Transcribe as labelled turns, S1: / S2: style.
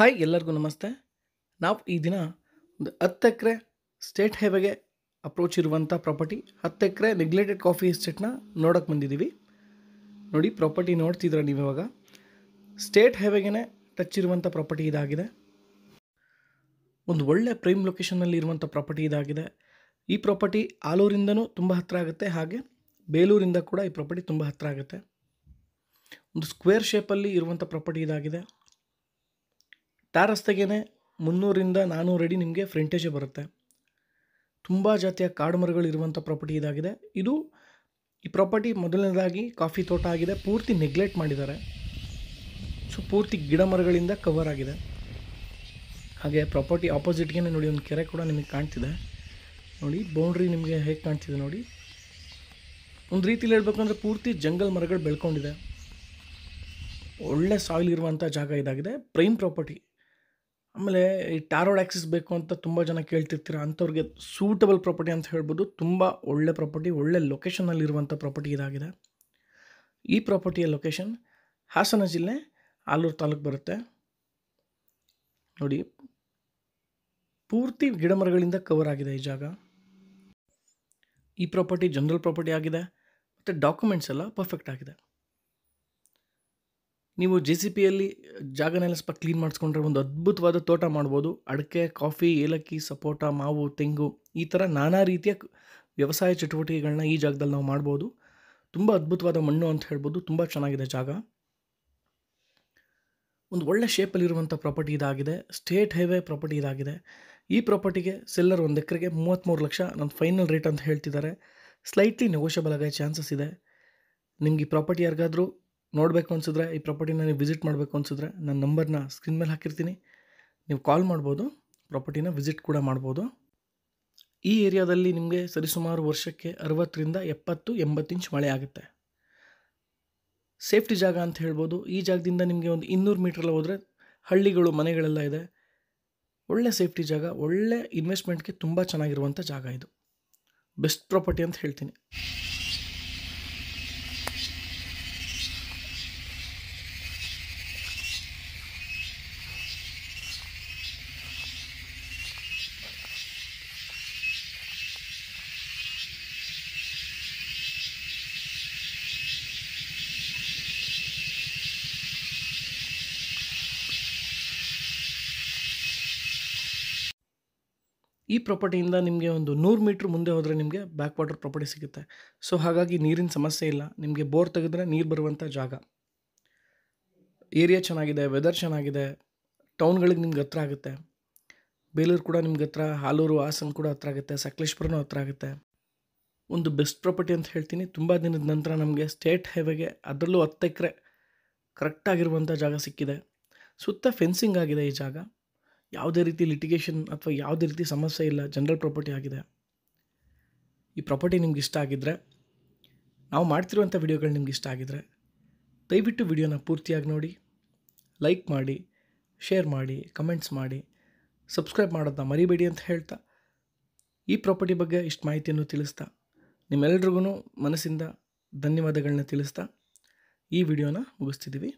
S1: hi ಎಲ್ಲರಿಗೂ ನಮಸ್ತೆ ನಾವು ಈ ದಿನ ಒಂದು ಹತ್ತು ಎಕರೆ ಸ್ಟೇಟ್ ಹೈವೇಗೆ ಅಪ್ರೋಚ್ ಇರುವಂಥ ಪ್ರಾಪರ್ಟಿ ಹತ್ತು ಎಕರೆ ನೆಗ್ಲೆಟೆಡ್ ಕಾಫಿ ಎಸ್ಟೇಟ್ನ ನೋಡೋಕ್ಕೆ ಬಂದಿದ್ದೀವಿ ನೋಡಿ ಪ್ರಾಪರ್ಟಿ ನೋಡ್ತಿದ್ರ ನೀವು ಇವಾಗ ಸ್ಟೇಟ್ ಹೈವೇಗೇ ಟಚ್ ಇರುವಂಥ ಪ್ರಾಪರ್ಟಿ ಇದಾಗಿದೆ ಒಂದು ಒಳ್ಳೆ ಪ್ರೈಮ್ ಲೊಕೇಶನ್ನಲ್ಲಿ ಇರುವಂಥ ಪ್ರಾಪರ್ಟಿ ಇದಾಗಿದೆ ಈ ಪ್ರಾಪರ್ಟಿ ಆಲೂರಿಂದನೂ ತುಂಬ ಹತ್ತಿರ ಆಗುತ್ತೆ ಹಾಗೆ ಬೇಲೂರಿಂದ ಕೂಡ ಈ ಪ್ರಾಪರ್ಟಿ ತುಂಬ ಹತ್ತಿರ ಆಗುತ್ತೆ ಒಂದು ಸ್ಕ್ವೇರ್ ಶೇಪಲ್ಲಿ ಇರುವಂಥ ಪ್ರಾಪರ್ಟಿ ಇದಾಗಿದೆ ಟ್ಯಾರಸ್ತೆಗೇ ಮುನ್ನೂರಿಂದ ನಾನ್ನೂರು ಅಡಿ ನಿಮಗೆ ಫ್ರಂಟೇಜೇ ಬರುತ್ತೆ ತುಂಬ ಜಾತಿಯ ಕಾಡು ಮರಗಳು ಇರುವಂಥ ಪ್ರಾಪರ್ಟಿ ಇದಾಗಿದೆ ಇದು ಈ ಪ್ರಾಪರ್ಟಿ ಮೊದಲನೇದಾಗಿ ಕಾಫಿ ತೋಟ ಆಗಿದೆ ಪೂರ್ತಿ ನೆಗ್ಲೆಕ್ಟ್ ಮಾಡಿದ್ದಾರೆ ಸೊ ಪೂರ್ತಿ ಗಿಡ ಮರಗಳಿಂದ ಕವರ್ ಆಗಿದೆ ಹಾಗೆ ಪ್ರಾಪರ್ಟಿ ಆಪೋಸಿಟ್ಗೆ ನೋಡಿ ಒಂದು ಕೆರೆ ಕೂಡ ನಿಮಗೆ ಕಾಣ್ತಿದೆ ನೋಡಿ ಬೌಂಡ್ರಿ ನಿಮಗೆ ಹೇಗೆ ಕಾಣ್ತಿದೆ ನೋಡಿ ಒಂದು ರೀತಿಲಿ ಹೇಳಬೇಕಂದ್ರೆ ಪೂರ್ತಿ ಜಂಗಲ್ ಮರಗಳು ಬೆಳ್ಕೊಂಡಿದೆ ಒಳ್ಳೆ ಸಾಯಿಲ್ ಇರುವಂಥ ಜಾಗ ಇದಾಗಿದೆ ಪ್ರೈಮ್ ಪ್ರಾಪರ್ಟಿ ಆಮೇಲೆ ಈ ಟಾರೋ ಆ್ಯಕ್ಸಿಸ್ ಬೇಕು ಅಂತ ತುಂಬ ಜನ ಕೇಳ್ತಿರ್ತೀರ ಅಂಥವ್ರಿಗೆ ಸೂಟಬಲ್ ಪ್ರಾಪರ್ಟಿ ಅಂತ ಹೇಳ್ಬೋದು ತುಂಬ ಒಳ್ಳೆ ಪ್ರಾಪರ್ಟಿ ಒಳ್ಳೆ ಲೊಕೇಶನಲ್ಲಿರುವಂಥ ಪ್ರಾಪರ್ಟಿ ಇದಾಗಿದೆ ಈ ಪ್ರಾಪರ್ಟಿಯ ಲೊಕೇಶನ್ ಹಾಸನ ಜಿಲ್ಲೆ ಆಲೂರು ತಾಲೂಕು ಬರುತ್ತೆ ನೋಡಿ ಪೂರ್ತಿ ಗಿಡಮರಗಳಿಂದ ಕವರ್ ಆಗಿದೆ ಈ ಜಾಗ ಈ ಪ್ರಾಪರ್ಟಿ ಜನರಲ್ ಪ್ರಾಪರ್ಟಿ ಆಗಿದೆ ಮತ್ತು ಡಾಕ್ಯುಮೆಂಟ್ಸ್ ಎಲ್ಲ ಪರ್ಫೆಕ್ಟ್ ಆಗಿದೆ ನೀವು ಜೆ ಸಿ ಪಿಯಲ್ಲಿ ಜಾಗನೆಲ್ಲ ಸ್ವಲ್ಪ ಕ್ಲೀನ್ ಮಾಡಿಸ್ಕೊಂಡ್ರೆ ಒಂದು ಅದ್ಭುತವಾದ ತೋಟ ಮಾಡ್ಬೋದು ಅಡಿಕೆ ಕಾಫಿ ಏಲಕ್ಕಿ ಸಪೋಟ ಮಾವು ತೆಂಗು ಈ ಥರ ನಾನಾ ರೀತಿಯ ವ್ಯವಸಾಯ ಚಟುವಟಿಕೆಗಳನ್ನ ಈ ಜಾಗದಲ್ಲಿ ನಾವು ಮಾಡ್ಬೋದು ತುಂಬ ಅದ್ಭುತವಾದ ಮಣ್ಣು ಅಂತ ಹೇಳ್ಬೋದು ತುಂಬ ಚೆನ್ನಾಗಿದೆ ಜಾಗ ಒಂದು ಒಳ್ಳೆ ಶೇಪಲ್ಲಿರುವಂಥ ಪ್ರಾಪರ್ಟಿ ಇದಾಗಿದೆ ಸ್ಟೇಟ್ ಹೈವೇ ಪ್ರಾಪರ್ಟಿ ಇದಾಗಿದೆ ಈ ಪ್ರಾಪರ್ಟಿಗೆ ಸೆಲ್ಲರ್ ಒಂದು ಎಕರೆಗೆ ಮೂವತ್ತ್ಮೂರು ಲಕ್ಷ ನನ್ನ ಫೈನಲ್ ರೇಟ್ ಅಂತ ಹೇಳ್ತಿದ್ದಾರೆ ಸ್ಲೈಟ್ಲಿ ನೆಗೋಷಿಯಬಲ್ ಆಗೋ ಚಾನ್ಸಸ್ ಇದೆ ನಿಮಗೆ ಈ ಪ್ರಾಪರ್ಟಿ ಯಾರಿಗಾದರೂ ನೋಡಬೇಕು ಅನಿಸಿದ್ರೆ ಈ ಪ್ರಾಪರ್ಟಿನ ನೀವು ವಿಸಿಟ್ ಮಾಡಬೇಕು ಅನಿಸಿದ್ರೆ ನನ್ನ ನಂಬರ್ನ ಸ್ಕ್ರೀನ್ ಮೇಲೆ ಹಾಕಿರ್ತೀನಿ ನೀವು ಕಾಲ್ ಮಾಡ್ಬೋದು ಪ್ರಾಪರ್ಟಿನ ವಿಸಿಟ್ ಕೂಡ ಮಾಡ್ಬೋದು ಈ ಏರಿಯಾದಲ್ಲಿ ನಿಮಗೆ ಸರಿಸುಮಾರು ವರ್ಷಕ್ಕೆ ಅರವತ್ತರಿಂದ ಎಪ್ಪತ್ತು ಎಂಬತ್ತು ಇಂಚ್ ಮಳೆ ಆಗುತ್ತೆ ಸೇಫ್ಟಿ ಜಾಗ ಅಂತ ಹೇಳ್ಬೋದು ಈ ಜಾಗದಿಂದ ನಿಮಗೆ ಒಂದು ಇನ್ನೂರು ಮೀಟ್ರಲ್ಲಿ ಹೋದರೆ ಹಳ್ಳಿಗಳು ಮನೆಗಳೆಲ್ಲ ಇದೆ ಒಳ್ಳೆ ಸೇಫ್ಟಿ ಜಾಗ ಒಳ್ಳೆ ಇನ್ವೆಸ್ಟ್ಮೆಂಟ್ಗೆ ತುಂಬ ಚೆನ್ನಾಗಿರುವಂಥ ಜಾಗ ಇದು ಬೆಸ್ಟ್ ಪ್ರಾಪರ್ಟಿ ಅಂತ ಹೇಳ್ತೀನಿ ಈ ಪ್ರಾಪರ್ಟಿಯಿಂದ ನಿಮಗೆ ಒಂದು ನೂರು ಮೀಟ್ರ್ ಮುಂದೆ ಹೋದರೆ ನಿಮಗೆ ಬ್ಯಾಕ್ ವಾಟರ್ ಪ್ರಾಪರ್ಟಿ ಸಿಗುತ್ತೆ ಸೊ ಹಾಗಾಗಿ ನೀರಿನ ಸಮಸ್ಯೆ ಇಲ್ಲ ನಿಮಗೆ ಬೋರ್ ತೆಗೆದ್ರೆ ನೀರು ಬರುವಂಥ ಜಾಗ ಏರಿಯಾ ಚೆನ್ನಾಗಿದೆ ವೆದರ್ ಚೆನ್ನಾಗಿದೆ ಟೌನ್ಗಳಿಗೆ ನಿಮ್ಗೆ ಹತ್ರ ಆಗುತ್ತೆ ಬೇಲೂರು ಕೂಡ ನಿಮ್ಗೆ ಹತ್ರ ಹಾಲೂರು ಹಾಸನ ಕೂಡ ಹತ್ರ ಆಗುತ್ತೆ ಸಕಲೇಶ್ಪುರನೂ ಹತ್ರ ಆಗುತ್ತೆ ಒಂದು ಬೆಸ್ಟ್ ಪ್ರಾಪರ್ಟಿ ಅಂತ ಹೇಳ್ತೀನಿ ತುಂಬ ದಿನದ ನಂತರ ನಮಗೆ ಸ್ಟೇಟ್ ಹೈವೇಗೆ ಅದರಲ್ಲೂ ಹತ್ತು ಎಕರೆ ಕರೆಕ್ಟಾಗಿರುವಂಥ ಜಾಗ ಸಿಕ್ಕಿದೆ ಸುತ್ತ ಫೆನ್ಸಿಂಗ್ ಆಗಿದೆ ಈ ಜಾಗ ಯಾವುದೇ ರೀತಿ ಲಿಟಿಗೇಷನ್ ಅಥವಾ ಯಾವುದೇ ರೀತಿ ಸಮಸ್ಯೆ ಇಲ್ಲ ಜನರಲ್ ಪ್ರಾಪರ್ಟಿ ಆಗಿದೆ ಈ ಪ್ರಾಪರ್ಟಿ ನಿಮ್ಗೆ ಇಷ್ಟ ಆಗಿದ್ದರೆ ನಾವು ಮಾಡ್ತಿರುವಂಥ ವಿಡಿಯೋಗಳು ನಿಮ್ಗೆ ಇಷ್ಟ ಆಗಿದರೆ ದಯವಿಟ್ಟು ವಿಡಿಯೋನ ಪೂರ್ತಿಯಾಗಿ ನೋಡಿ ಲೈಕ್ ಮಾಡಿ ಶೇರ್ ಮಾಡಿ ಕಮೆಂಟ್ಸ್ ಮಾಡಿ ಸಬ್ಸ್ಕ್ರೈಬ್ ಮಾಡೋದನ್ನ ಮರಿಬೇಡಿ ಅಂತ ಹೇಳ್ತಾ ಈ ಪ್ರಾಪರ್ಟಿ ಬಗ್ಗೆ ಇಷ್ಟು ಮಾಹಿತಿಯನ್ನು ತಿಳಿಸ್ತಾ ನಿಮ್ಮೆಲ್ರಿಗೂ ಮನಸ್ಸಿಂದ ಧನ್ಯವಾದಗಳನ್ನ ತಿಳಿಸ್ತಾ ಈ ವಿಡಿಯೋನ ಮುಗಿಸ್ತಿದ್ದೀವಿ